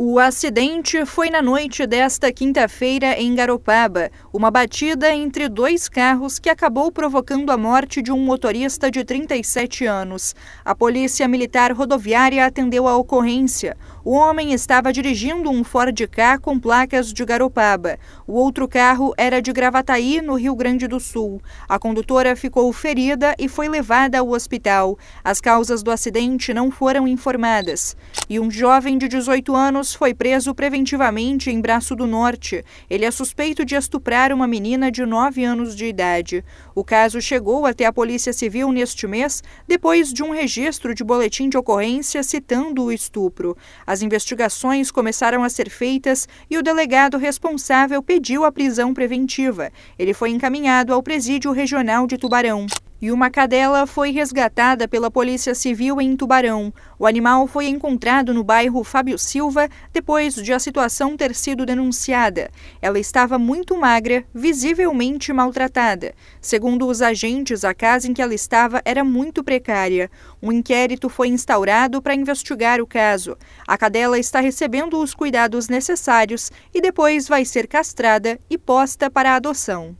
O acidente foi na noite desta quinta-feira em Garopaba, uma batida entre dois carros que acabou provocando a morte de um motorista de 37 anos. A Polícia Militar Rodoviária atendeu a ocorrência. O homem estava dirigindo um Ford Ka com placas de Garopaba. O outro carro era de Gravataí, no Rio Grande do Sul. A condutora ficou ferida e foi levada ao hospital. As causas do acidente não foram informadas. E um jovem de 18 anos foi preso preventivamente em Braço do Norte. Ele é suspeito de estuprar uma menina de 9 anos de idade. O caso chegou até a Polícia Civil neste mês, depois de um registro de boletim de ocorrência citando o estupro. As as investigações começaram a ser feitas e o delegado responsável pediu a prisão preventiva. Ele foi encaminhado ao presídio regional de Tubarão. E uma cadela foi resgatada pela Polícia Civil em Tubarão. O animal foi encontrado no bairro Fábio Silva depois de a situação ter sido denunciada. Ela estava muito magra, visivelmente maltratada. Segundo os agentes, a casa em que ela estava era muito precária. Um inquérito foi instaurado para investigar o caso. A cadela está recebendo os cuidados necessários e depois vai ser castrada e posta para adoção.